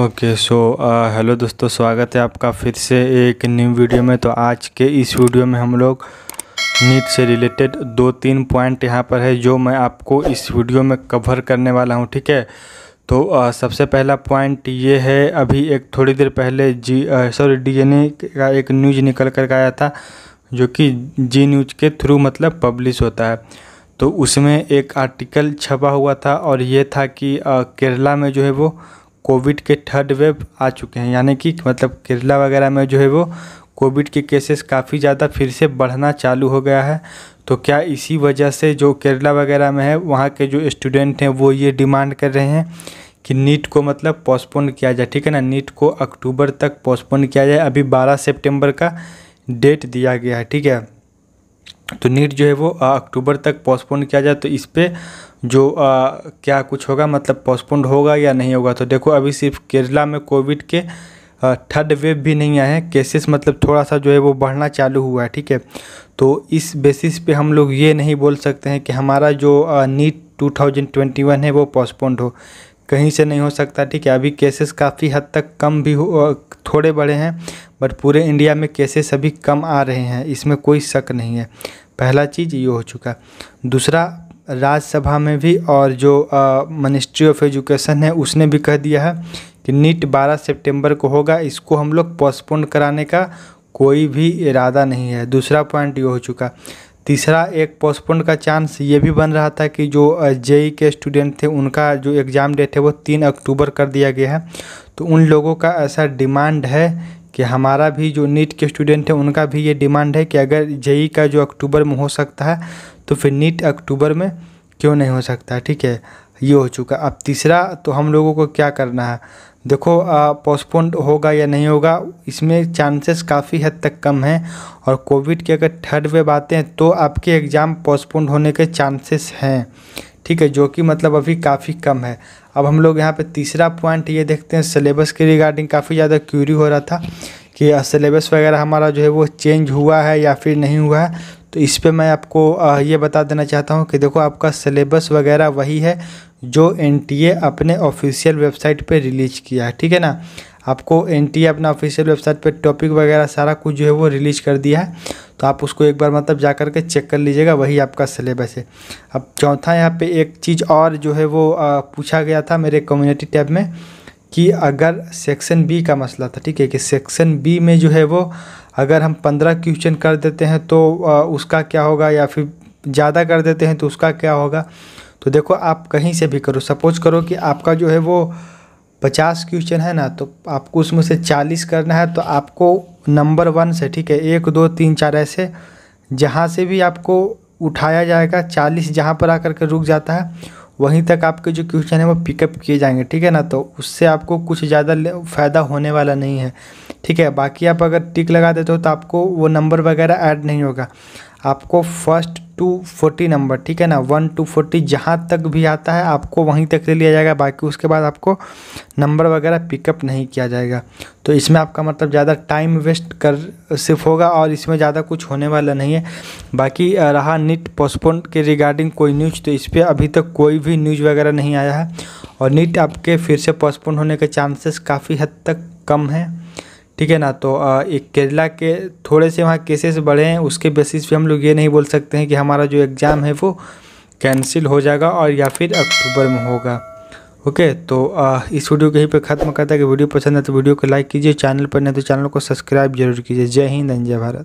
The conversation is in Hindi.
ओके सो हेलो दोस्तों स्वागत है आपका फिर से एक न्यू वीडियो में तो आज के इस वीडियो में हम लोग नीट से रिलेटेड दो तीन पॉइंट यहाँ पर है जो मैं आपको इस वीडियो में कवर करने वाला हूँ ठीक है तो आ, सबसे पहला पॉइंट ये है अभी एक थोड़ी देर पहले जी सॉरी डीएनए का एक न्यूज़ निकल कर आया था जो कि जी न्यूज के थ्रू मतलब पब्लिश होता है तो उसमें एक आर्टिकल छपा हुआ था और ये था कि आ, केरला में जो है वो कोविड के थर्ड वेव आ चुके हैं यानी कि मतलब केरला वगैरह में जो है वो कोविड के केसेस काफ़ी ज़्यादा फिर से बढ़ना चालू हो गया है तो क्या इसी वजह से जो केरला वगैरह में है वहाँ के जो स्टूडेंट हैं वो ये डिमांड कर रहे हैं कि नीट को मतलब पोस्टपोन किया जाए ठीक है ना नीट को अक्टूबर तक पोस्टपोन किया जाए अभी 12 सितंबर का डेट दिया गया है ठीक है तो नीट जो है वो अक्टूबर तक पोस्टपोन किया जाए तो इस पर जो आ, क्या कुछ होगा मतलब पोस्टपोन्ड होगा या नहीं होगा तो देखो अभी सिर्फ केरला में कोविड के थर्ड वेव भी नहीं आए हैं केसेस मतलब थोड़ा सा जो है वो बढ़ना चालू हुआ है ठीक है तो इस बेसिस पे हम लोग ये नहीं बोल सकते हैं कि हमारा जो नीट 2021 है वो पोस्टपोन्ड हो कहीं से नहीं हो सकता ठीक है अभी केसेस काफ़ी हद तक कम भी हो थोड़े बड़े हैं बट पूरे इंडिया में केसेस अभी कम आ रहे हैं इसमें कोई शक नहीं है पहला चीज़ ये हो चुका दूसरा राज्यसभा में भी और जो मिनिस्ट्री ऑफ एजुकेशन है उसने भी कह दिया है कि नीट 12 सितंबर को होगा इसको हम लोग पोस्टपोन कराने का कोई भी इरादा नहीं है दूसरा पॉइंट ये हो चुका तीसरा एक पोस्टपोन का चांस ये भी बन रहा था कि जो जेई के स्टूडेंट थे उनका जो एग्ज़ाम डेट है वो तीन अक्टूबर कर दिया गया है तो उन लोगों का ऐसा डिमांड है कि हमारा भी जो नीट के स्टूडेंट हैं उनका भी ये डिमांड है कि अगर जेई का जो अक्टूबर में हो सकता है तो फिर नीट अक्टूबर में क्यों नहीं हो सकता ठीक है ये हो चुका अब तीसरा तो हम लोगों को क्या करना है देखो पोस्टपोन होगा या नहीं होगा इसमें चांसेस काफ़ी हद तक कम हैं और कोविड के अगर थर्ड वेव आते हैं तो आपके एग्ज़ाम पोस्टपोन होने के चांसेस हैं ठीक है जो कि मतलब अभी काफ़ी कम है अब हम लोग यहाँ पे तीसरा पॉइंट ये देखते हैं सिलेबस के रिगार्डिंग काफ़ी ज़्यादा क्यूरी हो रहा था कि सिलेबस वगैरह हमारा जो है वो चेंज हुआ है या फिर नहीं हुआ है तो इस पर मैं आपको ये बता देना चाहता हूँ कि देखो आपका सिलेबस वगैरह वही है जो एन अपने ऑफिशियल वेबसाइट पर रिलीज किया है ठीक है ना आपको एन अपना ऑफिशियल वेबसाइट पर टॉपिक वगैरह सारा कुछ जो है वो रिलीज कर दिया है तो आप उसको एक बार मतलब जा करके चेक कर लीजिएगा वही आपका सिलेबस है अब चौथा यहाँ पे एक चीज़ और जो है वो आ, पूछा गया था मेरे कम्युनिटी टैब में कि अगर सेक्शन बी का मसला था ठीक है कि सेक्शन बी में जो है वो अगर हम पंद्रह क्वेश्चन कर देते हैं तो आ, उसका क्या होगा या फिर ज़्यादा कर देते हैं तो उसका क्या होगा तो देखो आप कहीं से भी करो सपोज करो कि आपका जो है वो पचास क्वेश्चन है ना तो आपको उसमें से चालीस करना है तो आपको नंबर वन से ठीक है एक दो तीन चार ऐसे जहाँ से भी आपको उठाया जाएगा चालीस जहाँ पर आकर के रुक जाता है वहीं तक आपके जो क्वेश्चन है वो पिकअप किए जाएंगे ठीक है ना तो उससे आपको कुछ ज़्यादा फ़ायदा होने वाला नहीं है ठीक है बाकी आप अगर टिक लगा देते हो तो आपको वो नंबर वगैरह ऐड नहीं होगा आपको फर्स्ट टू फोर्टी नंबर ठीक है ना वन टू फोर्टी जहाँ तक भी आता है आपको वहीं तक ले लिया जाएगा बाकी उसके बाद आपको नंबर वगैरह पिकअप नहीं किया जाएगा तो इसमें आपका मतलब ज़्यादा टाइम वेस्ट कर सिर्फ होगा और इसमें ज़्यादा कुछ होने वाला नहीं है बाकी रहा नीट पोस्टपोन के रिगार्डिंग कोई न्यूज तो इस पर अभी तक कोई भी न्यूज़ वगैरह नहीं आया है और नीट आपके फिर से पोस्टपोन होने के चांसेस काफ़ी हद तक कम हैं ठीक है ना तो एक केरला के थोड़े से वहाँ केसेस बढ़े हैं उसके बेसिस पे हम लोग ये नहीं बोल सकते हैं कि हमारा जो एग्ज़ाम है वो कैंसिल हो जाएगा और या फिर अक्टूबर में होगा ओके तो इस वीडियो को यहीं पर ख़त्म करता है कि वीडियो पसंद है तो वीडियो को लाइक कीजिए चैनल पर नहीं तो चैनल को सब्सक्राइब जरूर कीजिए जय हिंद जय भारत